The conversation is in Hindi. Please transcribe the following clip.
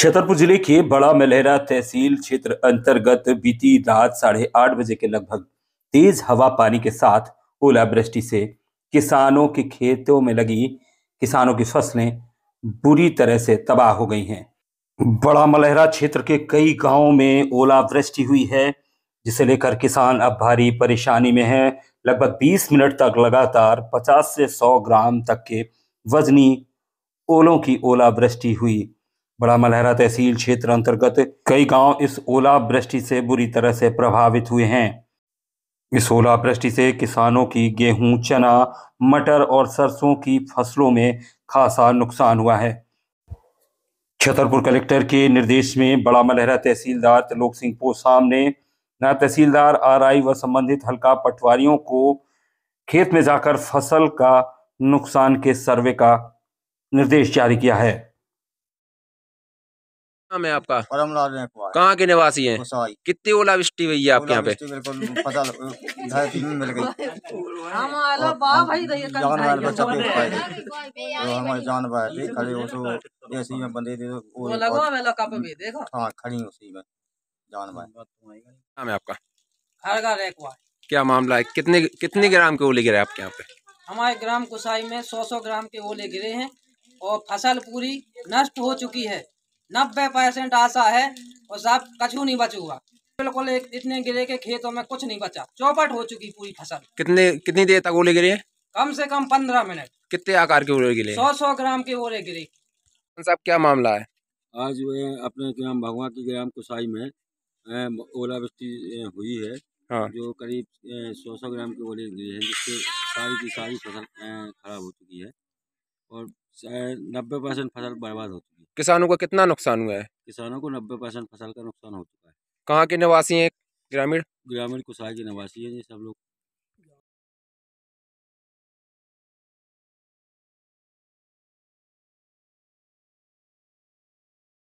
छतरपुर जिले के बड़ा मलहरा तहसील क्षेत्र अंतर्गत बीती रात साढ़े आठ बजे के लगभग तेज हवा पानी के साथ ओलावृष्टि से किसानों के खेतों में लगी किसानों की फसलें बुरी तरह से तबाह हो गई हैं बड़ा मलहरा क्षेत्र के कई गांवों में ओलावृष्टि हुई है जिसे लेकर किसान अब भारी परेशानी में हैं लगभग 20 मिनट तक लगातार 50 से 100 ग्राम तक के वजनी ओलों की ओलावृष्टि हुई बड़ा मलहरा तहसील क्षेत्र अंतर्गत कई गांव इस ओलावृष्टि से बुरी तरह से प्रभावित हुए हैं इस ओलावृष्टि से किसानों की गेहूं, चना मटर और सरसों की फसलों में खासा नुकसान हुआ है छतरपुर कलेक्टर के निर्देश में बड़ा मलहरा तहसीलदार त्रिलोक सिंह पोसाम ने न तहसीलदार आर आई व संबंधित हल्का पटवारियों को खेत में जाकर फसल का नुकसान के सर्वे का निर्देश जारी किया है नाम है आपका कहाँ के निवासी हैं कितनी ओलावृष्टि हुई है आपके यहाँ पे पता तो तो हाँ, जानवर नाम है आपका क्या मामला है कितने कितने ग्राम के ओले गिरे आपके यहाँ पे हमारे ग्राम कुसाई में सौ सौ ग्राम के ओले गिरे हैं और फसल पूरी नष्ट हो चुकी है नब्बे परसेंट आशा है और साहब कछू नहीं हुआ बिल्कुल एक इतने गिरे के खेतों में कुछ नहीं बचा चौपट हो चुकी पूरी फसल कितने कितनी देर तक ओले गिरे कम से कम पंद्रह मिनट कितने आकार के ओले गिरे सौ सौ ग्राम के ओले गिरे तो साहब क्या मामला है आज अपने ग्राम भगवान की ग्राम कुसाई में ओलावृष्टि हुई है हाँ। जो करीब सौ सौ ग्राम के ओले गिरे हैं जिससे सारी की सारी फसल खराब हो चुकी है और नब्बे परसेंट फसल बर्बाद हो चुकी है किसानों का कितना नुकसान हुआ है किसानों को नब्बे परसेंट फसल का नुकसान हो चुका है कहाँ के निवासी हैं ग्रामीण ग्रामीण कुसाई के निवासी हैं ये सब लोग